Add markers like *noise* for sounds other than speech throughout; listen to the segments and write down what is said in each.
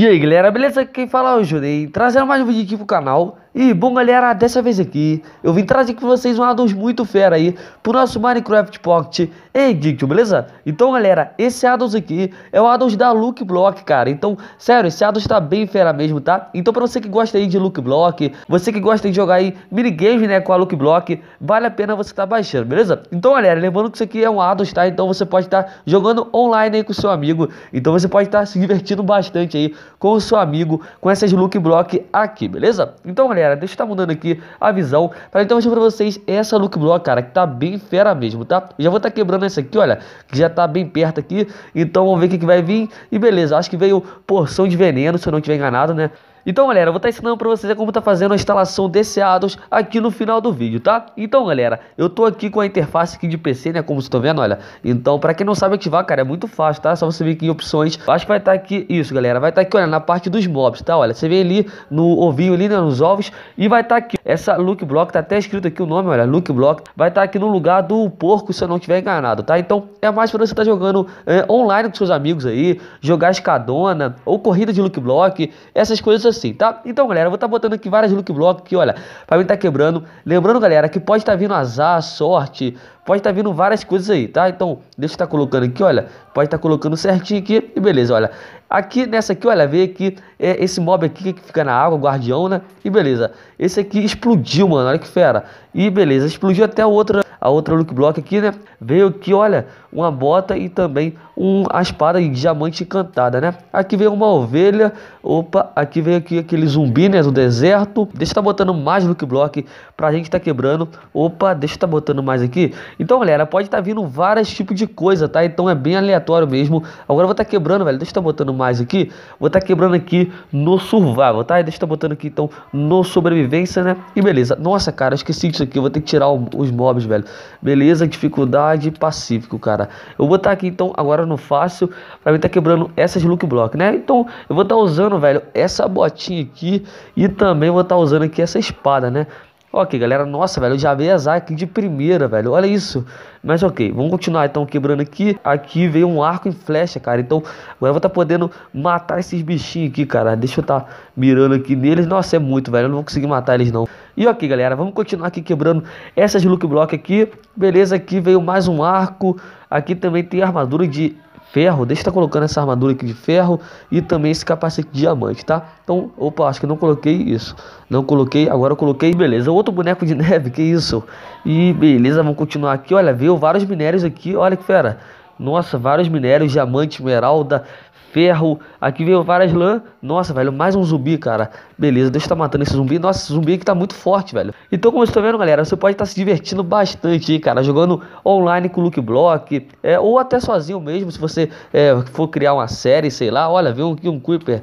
E aí galera, beleza? Quem fala é o Jurei, trazendo mais um vídeo aqui pro canal e bom galera, dessa vez aqui eu vim trazer aqui pra vocês um addons muito fera aí pro nosso Minecraft Pocket Edict, beleza? Então galera, esse addons aqui é o addons da Look Block, cara. Então, sério, esse addons tá bem fera mesmo, tá? Então pra você que gosta aí de Look Block, você que gosta de jogar aí minigames, né, com a Look Block, vale a pena você tá baixando, beleza? Então galera, lembrando que isso aqui é um addons, tá? Então você pode estar tá jogando online aí com o seu amigo, então você pode estar tá se divertindo bastante aí com o seu amigo, com essas Look Block aqui, beleza? Então galera, galera, deixa eu estar tá mudando aqui a visão para então mostrar pra vocês essa look block, cara, que tá bem fera mesmo, tá? já vou estar tá quebrando essa aqui, olha, que já tá bem perto aqui, então vamos ver o que, que vai vir. E beleza, acho que veio porção de veneno, se eu não tiver enganado, né? Então, galera, eu vou estar ensinando para vocês é como tá fazendo a instalação desse ADOS aqui no final do vídeo, tá? Então, galera, eu tô aqui com a interface aqui de PC, né, como vocês estão vendo, olha. Então, para quem não sabe ativar, cara, é muito fácil, tá? Só você vir aqui em opções, acho que vai estar tá aqui, isso, galera, vai estar tá aqui, olha, na parte dos mobs, tá? Olha, você vem ali no ovinho ali, né, nos ovos, e vai estar tá aqui, essa look block, tá até escrito aqui o nome, olha, look block, vai estar tá aqui no lugar do porco, se eu não estiver enganado, tá? Então, é mais para você estar tá jogando é, online com seus amigos aí, jogar escadona, ou corrida de look block, essas coisas assim, tá? Então, galera, eu vou estar tá botando aqui várias look blocos que, olha, pra mim tá quebrando. Lembrando, galera, que pode estar tá vindo azar, sorte, pode estar tá vindo várias coisas aí, tá? Então, deixa eu estar tá colocando aqui, olha, pode estar tá colocando certinho aqui e beleza, olha. Aqui, nessa aqui, olha, veio aqui, é, esse mob aqui que fica na água, guardião, né? E beleza. Esse aqui explodiu, mano, olha que fera. E beleza, explodiu até a outra, a outra look block aqui, né? Veio aqui, olha, uma bota e também um, a espada de diamante encantada, né? Aqui veio uma ovelha, opa, aqui veio aqui aquele zumbi, né, do deserto. Deixa eu tá botando mais look block pra gente tá quebrando. Opa, deixa eu tá botando mais aqui. Então, galera, pode tá vindo vários tipos de coisa, tá? Então é bem aleatório mesmo. Agora eu vou tá quebrando, velho, deixa eu tá botando mais aqui, vou estar tá quebrando aqui no survival, tá? E deixa eu tá botando aqui, então, no sobrevivência, né? E beleza. Nossa, cara, esqueci disso aqui, eu vou ter que tirar o, os mobs, velho. Beleza, dificuldade pacífico, cara. Eu vou estar tá aqui, então, agora no fácil, pra mim tá quebrando essas look block, né? Então, eu vou estar tá usando, velho, essa botinha aqui e também vou estar tá usando aqui essa espada, né? Ok, galera, nossa, velho, eu já veio azar aqui de primeira, velho, olha isso. Mas ok, vamos continuar então quebrando aqui. Aqui veio um arco em flecha, cara, então agora eu vou estar tá podendo matar esses bichinhos aqui, cara. Deixa eu estar tá mirando aqui neles, nossa, é muito, velho, eu não vou conseguir matar eles não. E ok, galera, vamos continuar aqui quebrando essas look block aqui. Beleza, aqui veio mais um arco. Aqui também tem armadura de ferro, deixa eu estar tá colocando essa armadura aqui de ferro e também esse capacete de diamante, tá? Então, opa, acho que não coloquei isso. Não coloquei, agora eu coloquei, beleza. Outro boneco de *laughs* neve, que isso? E beleza, vamos continuar aqui. Olha, veio vários minérios aqui, olha que fera. Nossa, vários minérios, diamante, esmeralda, ferro. Aqui veio várias lã. Nossa, velho, mais um zumbi, cara. Beleza, Deus tá matando esse zumbi. Nossa, esse zumbi aqui tá muito forte, velho. Então, como vocês estão vendo, galera, você pode estar tá se divertindo bastante aí, cara. Jogando online com o Look Block. É, ou até sozinho mesmo, se você é, for criar uma série, sei lá. Olha, veio aqui um Creeper.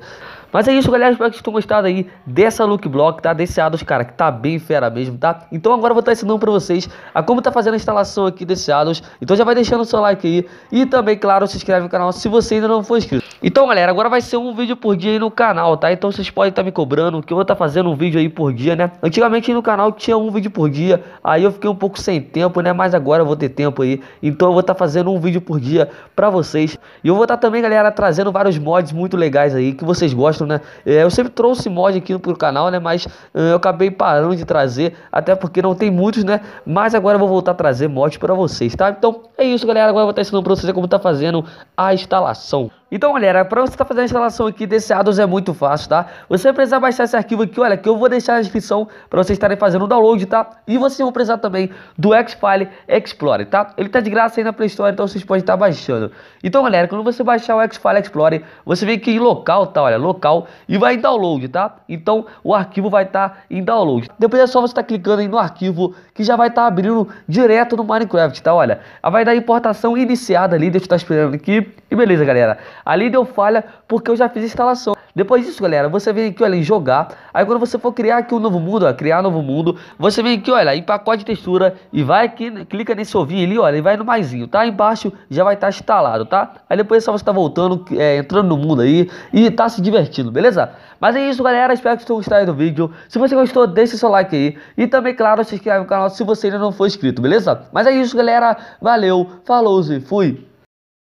Mas é isso, galera. Espero que vocês tenham gostado aí dessa look block, tá? Desse Ados, cara, que tá bem fera mesmo, tá? Então agora eu vou estar ensinando pra vocês a como tá fazendo a instalação aqui desse Ados. Então já vai deixando o seu like aí. E também, claro, se inscreve no canal se você ainda não for inscrito. Então, galera, agora vai ser um vídeo por dia aí no canal, tá? Então vocês podem estar tá me cobrando que eu vou estar tá fazendo um vídeo aí por dia, né? Antigamente no canal tinha um vídeo por dia, aí eu fiquei um pouco sem tempo, né? Mas agora eu vou ter tempo aí. Então eu vou estar tá fazendo um vídeo por dia pra vocês. E eu vou estar também, galera, trazendo vários mods muito legais aí que vocês gostam né? É, eu sempre trouxe mod aqui pro canal, né? Mas hum, eu acabei parando de trazer, até porque não tem muitos, né? Mas agora eu vou voltar a trazer mods para vocês, tá? Então é isso, galera. Agora eu vou estar ensinando para vocês como tá fazendo a instalação. Então, galera, para você estar tá fazendo a instalação aqui desse ADOS é muito fácil, tá? Você vai precisar baixar esse arquivo aqui, olha, que eu vou deixar na descrição para vocês estarem fazendo o download, tá? E vocês vão precisar também do Xfile Explorer, tá? Ele tá de graça aí na Play Store, então vocês podem estar tá baixando. Então, galera, quando você baixar o Xfile Explorer, você vem aqui em local, tá? Olha, local, e vai em download, tá? Então, o arquivo vai estar tá em download. Depois é só você estar tá clicando aí no arquivo, que já vai estar tá abrindo direto no Minecraft, tá? Olha, vai dar importação iniciada ali, deixa eu estar tá esperando aqui. E beleza, galera. Ali deu falha porque eu já fiz a instalação. Depois disso, galera, você vem aqui, olha, em jogar. Aí quando você for criar aqui um novo mundo, ó, criar um novo mundo, você vem aqui, olha, em pacote de textura e vai aqui, né, clica nesse ovinho ali, olha, e vai no maisinho, tá? Embaixo já vai estar tá instalado, tá? Aí depois é só você tá voltando, é, entrando no mundo aí e tá se divertindo, beleza? Mas é isso, galera, espero que vocês tenham gostado do vídeo. Se você gostou, deixa seu like aí. E também, claro, se inscreve no canal se você ainda não for inscrito, beleza? Mas é isso, galera, valeu, falou e fui!